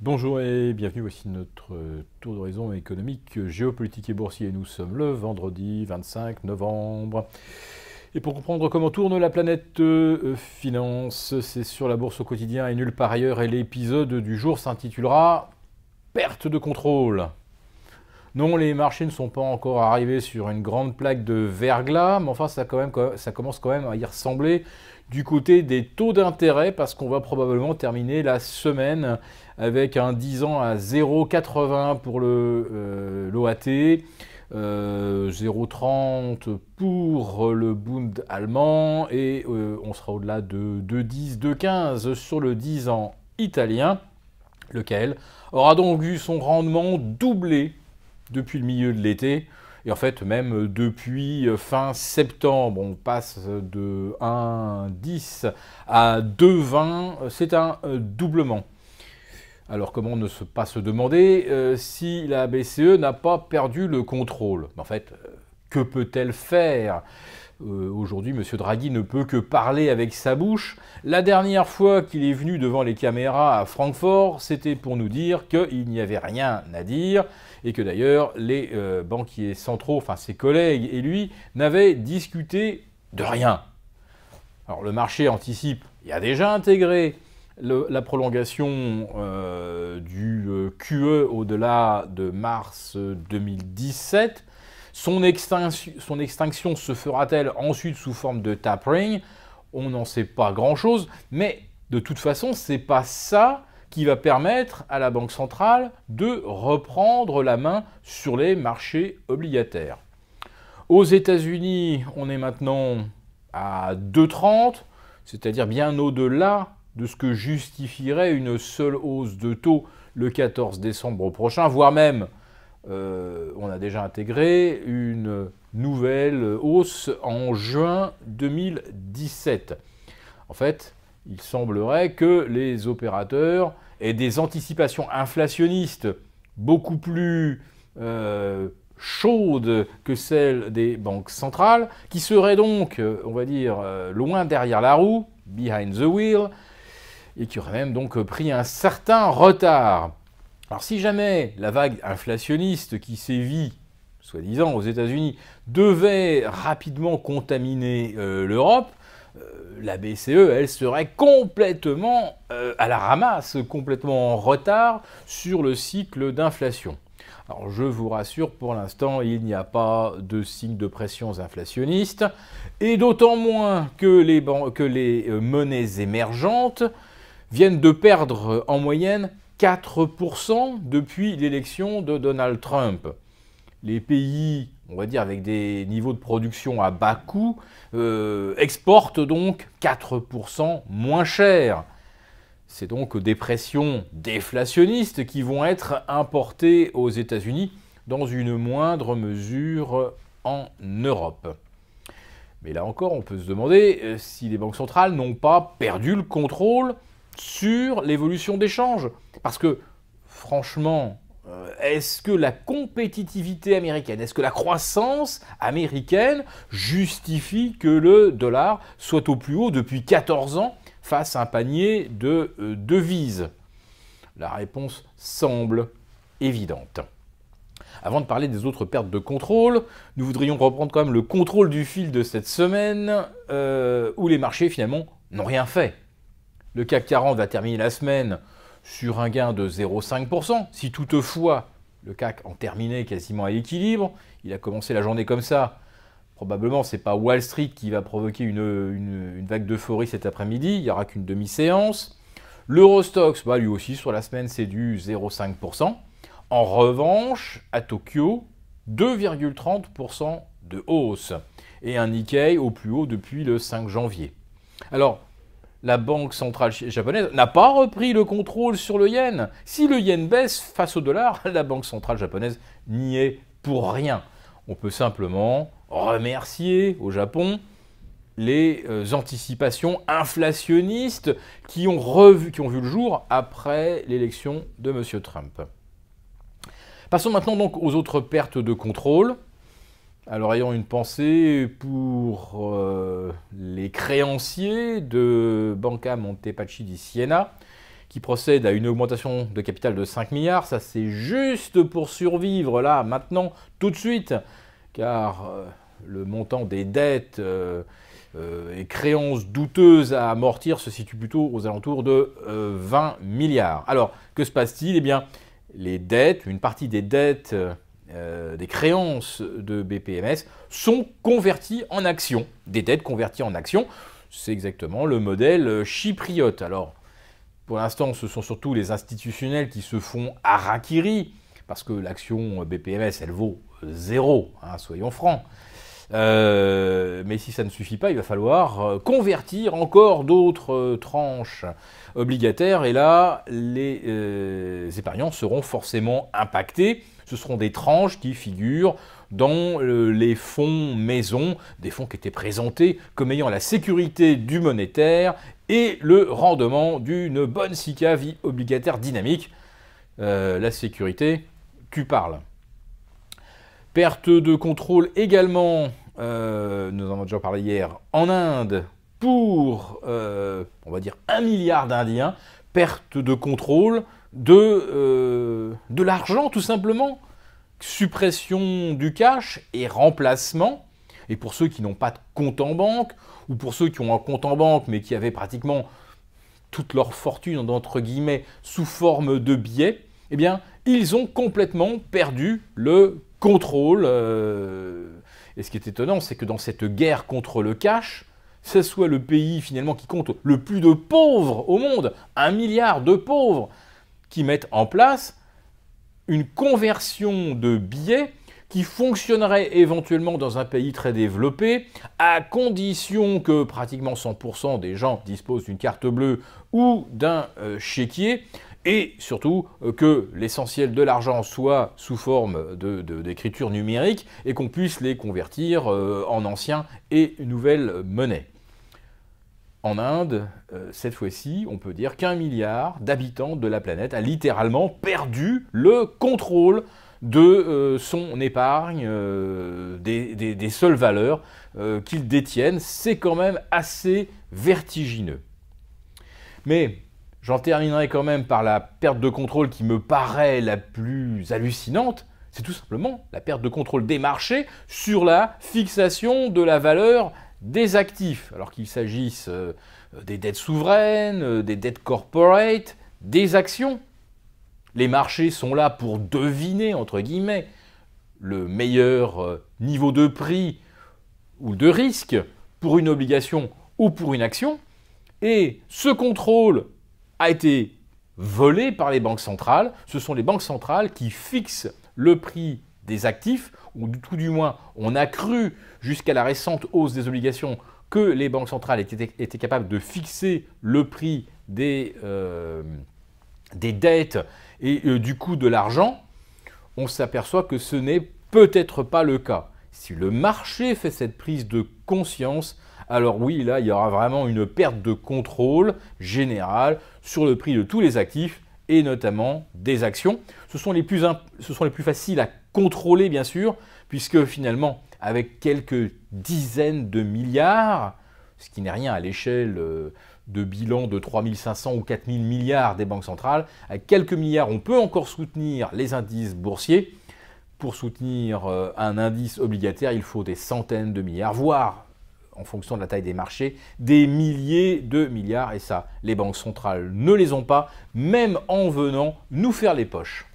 Bonjour et bienvenue, voici notre euh, tour d'horizon économique, euh, géopolitique et boursier. Nous sommes le vendredi 25 novembre. Et pour comprendre comment tourne la planète euh, finance, c'est sur la bourse au quotidien et nulle part ailleurs. Et l'épisode du jour s'intitulera Perte de contrôle. Non, les marchés ne sont pas encore arrivés sur une grande plaque de verglas, mais enfin ça, quand même, ça commence quand même à y ressembler du côté des taux d'intérêt, parce qu'on va probablement terminer la semaine avec un 10 ans à 0,80 pour le euh, l'OAT. 0,30 euh, pour le Bund allemand et euh, on sera au-delà de 2,10, 2,15 sur le 10 ans italien, lequel aura donc vu son rendement doublé depuis le milieu de l'été. Et en fait, même euh, depuis euh, fin septembre, on passe de 1,10 à 2,20. Euh, c'est un doublement. Alors comment ne pas se demander si la BCE n'a pas perdu le contrôle En fait, que peut-elle faire euh, aujourd'hui, M. Draghi ne peut que parler avec sa bouche. La dernière fois qu'il est venu devant les caméras à Francfort, c'était pour nous dire qu'il n'y avait rien à dire et que d'ailleurs les euh, banquiers centraux, enfin ses collègues et lui, n'avaient discuté de rien. Alors le marché anticipe, il a déjà intégré la prolongation euh, du QE au-delà de mars 2017. Son, extinction, se fera-t-elle ensuite sous forme de tapering On n'en sait pas grand-chose, mais de toute façon, ce n'est pas ça qui va permettre à la Banque centrale de reprendre la main sur les marchés obligataires. Aux États-Unis, on est maintenant à 2,30, c'est-à-dire bien au-delà de ce que justifierait une seule hausse de taux le 14 décembre prochain, voire même euh, on a déjà intégré une nouvelle hausse en juin 2017. En fait, il semblerait que les opérateurs aient des anticipations inflationnistes beaucoup plus euh, chaudes que celles des banques centrales, qui seraient donc, euh, on va dire, loin derrière la roue, behind the wheel, et qui auraient même donc pris un certain retard. Alors si jamais la vague inflationniste qui sévit, soi-disant, aux États-Unis, devait rapidement contaminer euh, l'Europe, euh, la BCE, elle serait complètement euh, à la ramasse, complètement en retard sur le cycle d'inflation. Alors je vous rassure, pour l'instant, il n'y a pas de signe de pression inflationnistes, et d'autant moins que les monnaies émergentes viennent de perdre en moyenne 4% depuis l'élection de Donald Trump. Les pays, on va dire, avec des niveaux de production à bas coût, euh, exportent donc 4% moins cher. C'est donc des pressions déflationnistes qui vont être importées aux États-Unis dans une moindre mesure en Europe. Mais là encore, on peut se demander euh, si les banques centrales n'ont pas perdu le contrôle sur l'évolution des changes. Parce que, franchement, euh, est-ce que la compétitivité américaine, est-ce que la croissance américaine justifie que le dollar soit au plus haut depuis 14 ans face à un panier de euh, devises La réponse semble évidente. Avant de parler des autres pertes de contrôle, nous voudrions reprendre quand même le contrôle du fil de cette semaine euh, où les marchés finalement n'ont rien fait. Le CAC 40 va terminer la semaine sur un gain de 0,5%. Si toutefois le CAC en terminait quasiment à l'équilibre, il a commencé la journée comme ça. Probablement, ce n'est pas Wall Street qui va provoquer une, vague d'euphorie cet après-midi. Il n'y aura qu'une demi-séance. L'Eurostox, bah, lui aussi, sur la semaine, c'est du 0,5%. En revanche, à Tokyo, 2,30% de hausse. Et un Nikkei au plus haut depuis le 5 janvier. Alors, la Banque centrale japonaise n'a pas repris le contrôle sur le yen. Si le yen baisse face au dollar, la Banque centrale japonaise n'y est pour rien. On peut simplement remercier au Japon les euh, anticipations inflationnistes qui ont, qui ont vu le jour après l'élection de M. Trump. Passons maintenant donc aux autres pertes de contrôle. Alors ayons une pensée pour euh, les créanciers de Banca Montepacci di Siena, qui procède à une augmentation de capital de 5 milliards, ça c'est juste pour survivre là, maintenant, tout de suite, car euh, le montant des dettes euh, et créances douteuses à amortir se situe plutôt aux alentours de 20 milliards. Alors, que se passe-t-il Eh bien, les dettes, une partie des dettes euh, des créances de BPMS sont converties en actions, des dettes converties en actions. C'est exactement le modèle chypriote. Alors, pour l'instant, ce sont surtout les institutionnels qui se font harakiri, parce que l'action BPMS, elle vaut zéro, hein, soyons francs. Euh, mais si ça ne suffit pas, il va falloir euh, convertir encore d'autres euh, tranches obligataires. Et là, les épargnants seront forcément impactés. Ce seront des tranches qui figurent dans les fonds maison, des fonds qui étaient présentés comme ayant la sécurité du monétaire et le rendement d'une bonne SICA vie obligataire dynamique. la sécurité, tu parles. Perte de contrôle également, euh, nous en avons déjà parlé hier, en Inde pour, euh, on va dire, un milliard d'Indiens. Perte de contrôle de, euh, de l'argent, tout simplement. Suppression du cash et remplacement. Et pour ceux qui n'ont pas de compte en banque, ou pour ceux qui ont un compte en banque mais qui avaient pratiquement toute leur fortune, entre guillemets, sous forme de billets, eh bien, ils ont complètement perdu le contrôle. Euh, et ce qui est étonnant, c'est que dans cette guerre contre le cash, ce soit le pays finalement qui compte le plus de pauvres au monde, un milliard de pauvres, qui mettent en place une conversion de billets qui fonctionnerait éventuellement dans un pays très développé, à condition que pratiquement 100% des gens disposent d'une carte bleue ou d'un euh, chéquier, et surtout euh, que l'essentiel de l'argent soit sous forme d'écriture de, numérique et qu'on puisse les convertir euh, en anciens et nouvelles monnaies. En Inde, euh, cette fois-ci, on peut dire qu'un milliard d'habitants de la planète a littéralement perdu le contrôle de son épargne, des, des, seules valeurs qu'ils détiennent. C'est quand même assez vertigineux. Mais J'en terminerai quand même par la perte de contrôle qui me paraît la plus hallucinante. C'est tout simplement la perte de contrôle des marchés sur la fixation de la valeur des actifs, alors qu'il s'agisse euh, des dettes souveraines, euh, des dettes corporate, des actions. Les marchés sont là pour deviner, entre guillemets, le meilleur euh, niveau de prix ou de risque pour une obligation ou pour une action. Et ce contrôle été volé par les banques centrales. Ce sont les banques centrales qui fixent le prix des actifs, ou du tout du moins on a cru jusqu'à la récente hausse des obligations que les banques centrales étaient, capables de fixer le prix des, euh, des dettes et euh, du coût de l'argent. On s'aperçoit que ce n'est peut-être pas le cas. Si le marché fait cette prise de conscience, alors oui, là, il y aura vraiment une perte de contrôle générale sur le prix de tous les actifs et notamment des actions. Ce sont les plus, ce sont les plus faciles à contrôler, bien sûr, puisque finalement, avec quelques dizaines de milliards, ce qui n'est rien à l'échelle euh, de bilan de 3500 ou 4000 milliards des banques centrales, à quelques milliards, on peut encore soutenir les indices boursiers. Pour soutenir euh, un indice obligataire, il faut des centaines de milliards, voire en fonction de la taille des marchés, des milliers de milliards. Et ça, les banques centrales ne les ont pas, même en venant nous faire les poches.